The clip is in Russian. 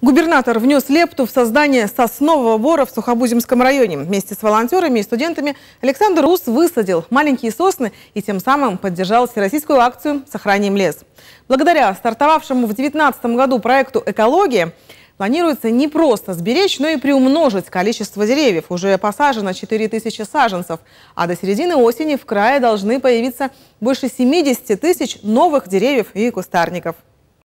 Губернатор внес лепту в создание соснового бора в Сухобузимском районе. Вместе с волонтерами и студентами Александр Рус высадил маленькие сосны и тем самым поддержал всероссийскую акцию «Сохраним лес». Благодаря стартовавшему в 2019 году проекту «Экология» планируется не просто сберечь, но и приумножить количество деревьев. Уже посажено 4000 саженцев, а до середины осени в крае должны появиться больше 70 тысяч новых деревьев и кустарников.